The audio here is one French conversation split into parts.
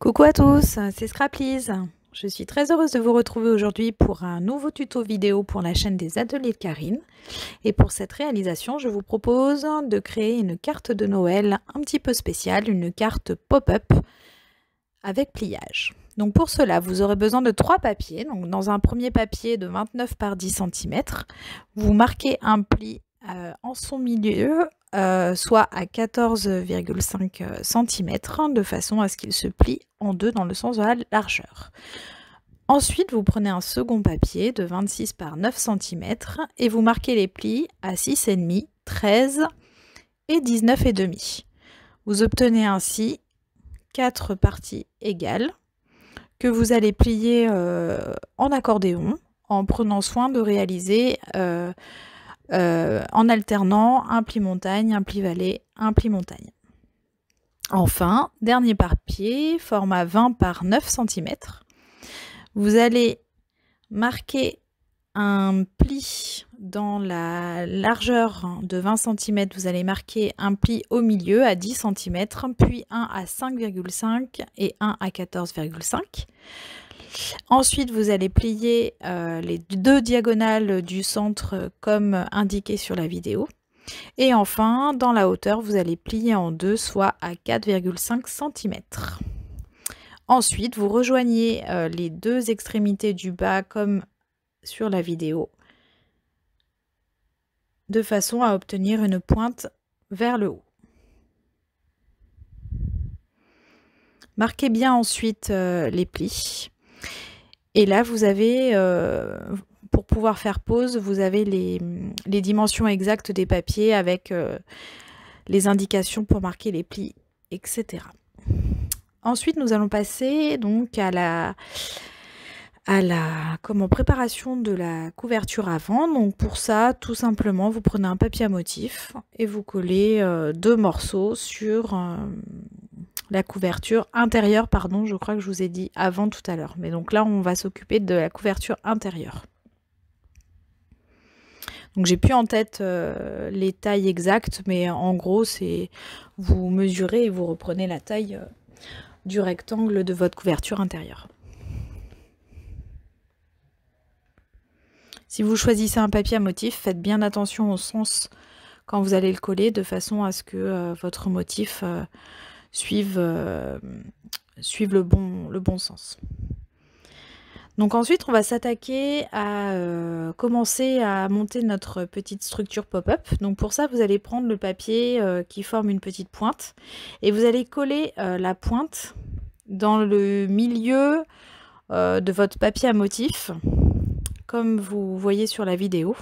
Coucou à tous, c'est Scraplise. Je suis très heureuse de vous retrouver aujourd'hui pour un nouveau tuto vidéo pour la chaîne des ateliers de Karine. Et pour cette réalisation, je vous propose de créer une carte de Noël un petit peu spéciale, une carte pop-up avec pliage. Donc pour cela, vous aurez besoin de trois papiers. Donc dans un premier papier de 29 par 10 cm, vous marquez un pli euh, en son milieu euh, soit à 14,5 cm, euh, hein, de façon à ce qu'il se plie en deux dans le sens de la largeur. Ensuite, vous prenez un second papier de 26 par 9 cm et vous marquez les plis à 6,5, 13 et 19,5. Vous obtenez ainsi quatre parties égales que vous allez plier euh, en accordéon en prenant soin de réaliser euh, en alternant un pli montagne, un pli vallée, un pli montagne. Enfin, dernier par pied, format 20 par 9 cm. Vous allez marquer un pli dans la largeur de 20 cm, vous allez marquer un pli au milieu à 10 cm, puis un à 5,5 et un à 14,5. Ensuite, vous allez plier euh, les deux diagonales du centre euh, comme indiqué sur la vidéo. Et enfin, dans la hauteur, vous allez plier en deux, soit à 4,5 cm. Ensuite, vous rejoignez euh, les deux extrémités du bas comme sur la vidéo, de façon à obtenir une pointe vers le haut. Marquez bien ensuite les plis. Et là, vous avez, euh, pour pouvoir faire pause, vous avez les, dimensions exactes des papiers avec euh, les indications pour marquer les plis, etc. Ensuite, nous allons passer donc à la à la comment préparation de la couverture avant. Donc pour ça, tout simplement, vous prenez un papier à motif et vous collez euh, deux morceaux sur la couverture intérieure, pardon, je crois que je vous ai dit avant tout à l'heure. Mais donc là, on va s'occuper de la couverture intérieure. Donc j'ai plus en tête euh, les tailles exactes, mais en gros, c'est vous mesurez et vous reprenez la taille euh, du rectangle de votre couverture intérieure. Si vous choisissez un papier à motif, faites bien attention au sens quand vous allez le coller, de façon à ce que euh, votre motif euh, suivent, le, bon, le, bon, sens. Donc ensuite, on va s'attaquer à euh, commencer à monter notre petite structure pop-up. Donc pour ça, vous allez prendre le papier euh, qui forme une petite pointe et vous allez coller la pointe dans le milieu de votre papier à motif, comme vous voyez sur la vidéo.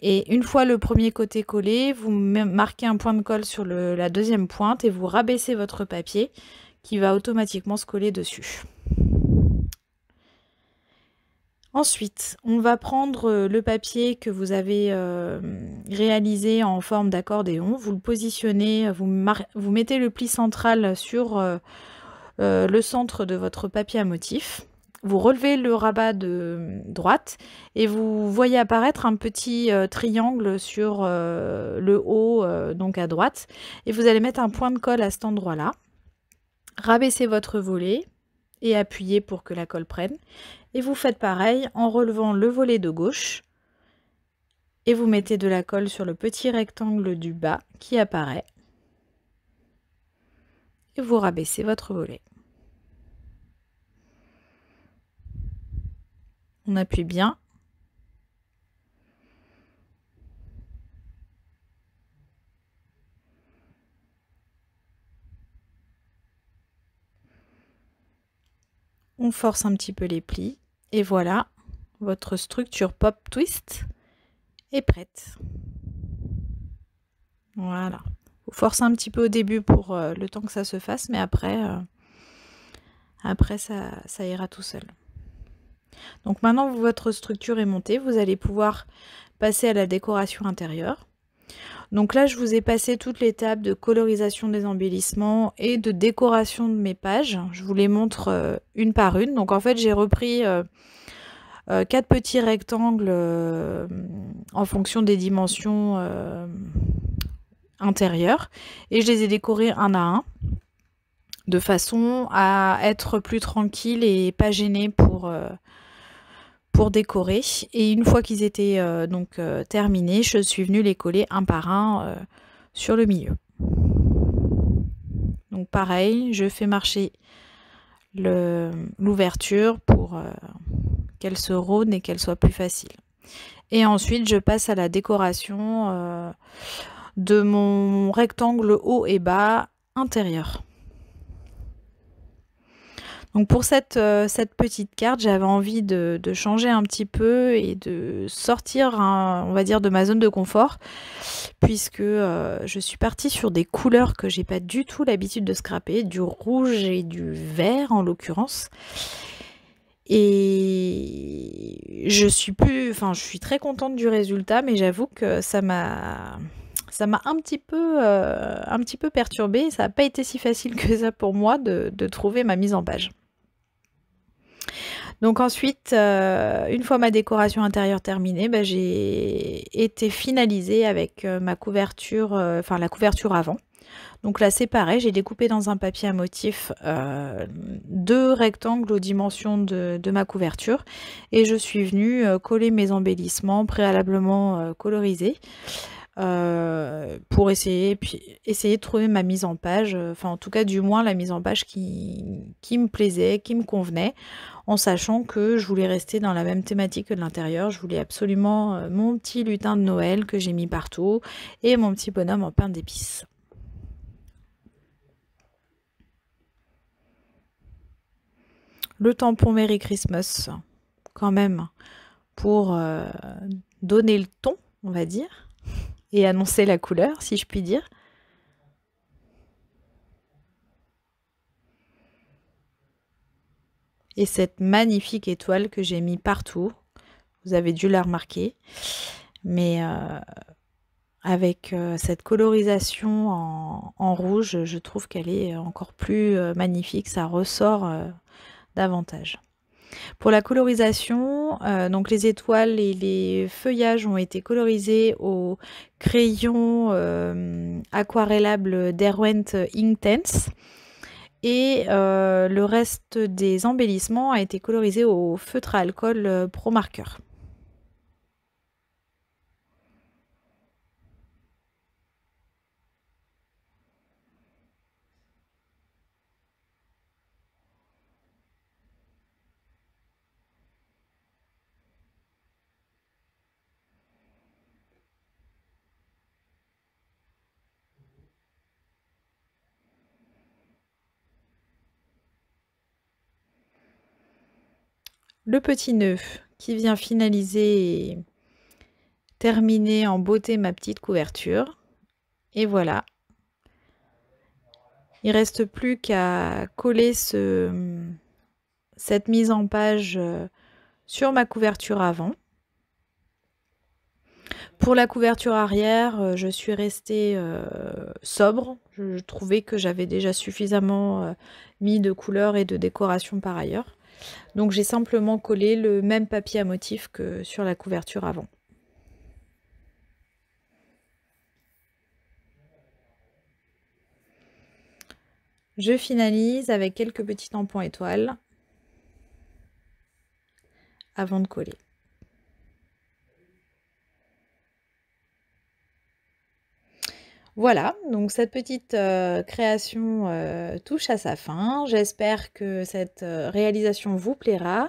Et une fois le premier côté collé, vous marquez un point de colle sur la deuxième pointe et vous rabaissez votre papier qui va automatiquement se coller dessus. Ensuite, on va prendre euh, le papier que vous avez euh, réalisé en forme d'accordéon, vous le positionnez, vous, mettez le pli central sur euh, le centre de votre papier à motif vous relevez le rabat de euh, droite et vous voyez apparaître un petit euh, triangle sur euh, le haut, donc à droite. Et vous allez mettre un point de colle à cet endroit-là. Rabaissez votre volet et appuyez pour que la colle prenne. Et vous faites pareil en relevant le volet de gauche. Et vous mettez de la colle sur le petit rectangle du bas qui apparaît. Et vous rabaissez votre volet. on appuie bien. On force un petit peu les plis. Et voilà, votre structure pop twist est prête. Voilà. Vous forcez un petit peu au début pour euh, le temps que ça se fasse, mais après, euh, après ça, ça ira tout seul. Donc maintenant votre structure est montée, vous allez pouvoir passer à la décoration intérieure. Donc là, je vous ai passé toute l'étape de colorisation des embellissements et de décoration de mes pages. Je vous les montre euh, une par une. Donc en fait, j'ai repris euh, euh, quatre petits rectangles en fonction des dimensions intérieures et je les ai décorés un à un de façon à être plus tranquille et pas gênée pour, euh, pour décorer. Et une fois qu'ils étaient euh, donc euh, terminés, je suis venue les coller un par un sur le milieu. Donc pareil, je fais marcher l'ouverture pour qu'elle se rôde et qu'elle soit plus facile. Et ensuite, je passe à la décoration de mon rectangle haut et bas intérieur. Donc pour cette, euh, cette petite carte, j'avais envie de, changer un petit peu et de sortir, on va dire, de ma zone de confort, puisque euh, je suis partie sur des couleurs que j'ai pas du tout l'habitude de scraper, du rouge et du vert en l'occurrence. Et je suis plus, enfin, je suis très contente du résultat, mais j'avoue que ça m'a ça m'a un petit peu euh, un petit peu perturbée. Ça n'a pas été si facile que ça pour moi de trouver ma mise en page. Donc ensuite, euh, une fois ma décoration intérieure terminée, bah, j'ai été finalisée avec euh, ma couverture, euh, enfin la couverture avant. Donc là c'est pareil, j'ai découpé dans un papier à motif deux rectangles aux dimensions de, de, ma couverture et je suis venue coller mes embellissements préalablement colorisés. Euh, pour essayer, puis essayer de trouver ma mise en page, euh, enfin en tout cas du moins la mise en page qui, me plaisait, qui me convenait, en sachant que je voulais rester dans la même thématique que de l'intérieur, je voulais absolument euh, mon petit lutin de Noël que j'ai mis partout et mon petit bonhomme en pain d'épices. le tampon Merry Christmas, quand même, pour donner le ton, on va dire et annoncer la couleur, si je puis dire. Et cette magnifique étoile que j'ai mis partout, vous avez dû la remarquer, mais euh, avec euh, cette colorisation en, rouge, je trouve qu'elle est encore plus euh, magnifique, ça ressort davantage. Pour la colorisation, euh, donc les étoiles et les feuillages ont été colorisés au crayon euh, aquarellable d'Erwent Intense. Et euh, le reste des embellissements a été colorisé au feutre à alcool Pro Marker. le petit nœud qui vient finaliser et terminer en beauté ma petite couverture. Et voilà. Il reste plus qu'à coller ce, cette mise en page euh, sur ma couverture avant. Pour la couverture arrière, euh, je suis restée euh, sobre. Je, trouvais que j'avais déjà suffisamment mis de couleurs et de décoration par ailleurs. Donc j'ai simplement collé le même papier à motif que sur la couverture avant. Je finalise avec quelques petits tampons étoiles avant de coller. Voilà, donc cette petite euh, création euh, touche à sa fin. J'espère que cette euh, réalisation vous plaira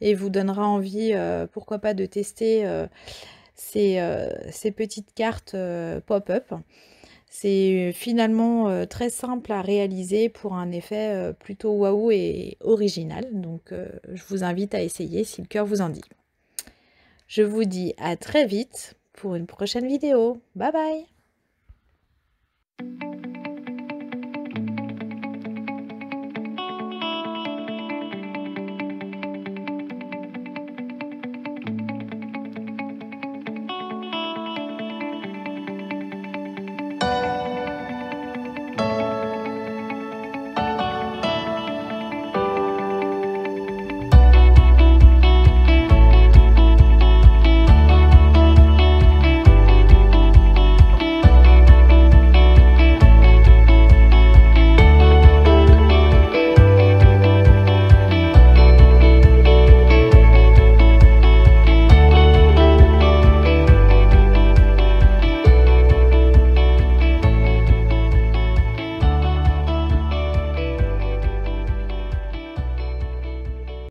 et vous donnera envie, pourquoi pas, de tester ces, ces, petites cartes pop-up. C'est finalement très simple à réaliser pour un effet plutôt waouh et original. Donc je vous invite à essayer si le cœur vous en dit. Je vous dis à très vite pour une prochaine vidéo. Bye bye